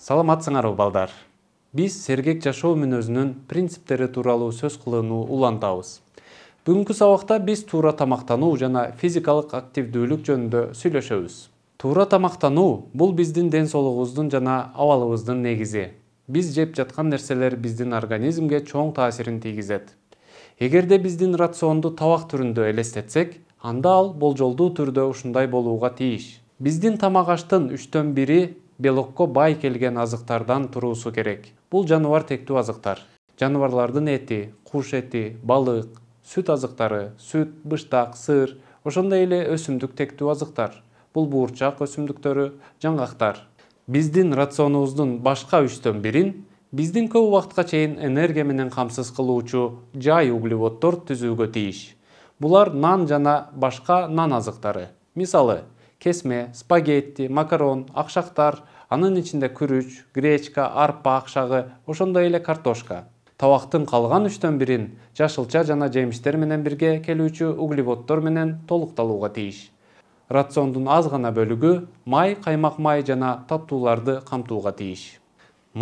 саламатсыңарбы балдар биз сергек жашоо мүнөзүнүн принциптери тууралуу сөз кылууну улантабыз бүгүнкү сабакта биз туура тамактануу жана физикалык активдүүлүк жөнүндө сүйлөшөбүз туура тамактануу бул биздин ден соолугубуздун жана абалыбыздын негизи биз жеп жаткан нерселер биздин организмге чоң таасирин тийгизет эгерде биздин рационду табак түрүндө элестетсек анда ал болжолдуу түрдө ушундай болууга тийиш биздин тамак аштын үчтөн бири белокко бай келген азыктардан туруусу керек бул жаныбар тектүү азыктар жаныбарлардын эти куш эти балык сүт азыктары сүт быштак сыр ошондой эле өсүмдүк тектүү азыктар бул буурчак өсүмдүктөрү жаңгактар биздин рационубуздун башка үчтөн бирин биздин көп убакытка чейин энергия менен камсыз кылуучу жай углеводдор түзүүгө тийиш булар нан жана башка нан азыктары мисалы кесме спагетти макарон акшактар анын ичинде күрүч гречка арпа акшагы ошондой эле картошка табактын калган үчтөн бирин жашылча жана жемиштер менен бирге келүүчү углеводдор менен толукталууга тийиш рациондун аз гана бөлүгү май каймак май жана таттууларды камтууга тийиш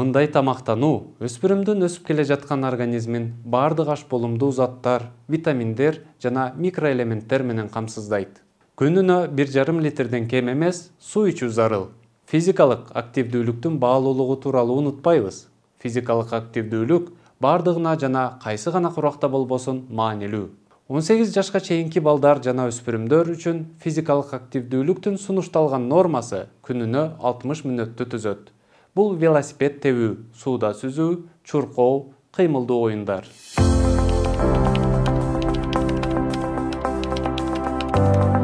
мындай тамактануу өспүрүмдүн өсүп келе жаткан организмин баардык аш болумдуу заттар витаминдер жана микроэлементтер менен камсыздайт күнүнө бир жарым литрден кем эмес суу ичүү зарыл физикалык активдүүлүктүн баалуулугу тууралуу унутпайбыз физикалык активдүүлүк бардыгына жана кайсы гана куракта болбосун маанилүү он сегиз жашка чейинки балдар жана өспүрүмдөр үчүн физикалык активдүүлүктүн сунушталган нормасы күнүнө алтымыш мүнөттү түзөт бул велосипед тебүү сууда сүзүү чуркоо кыймылдуу оюндар Thank you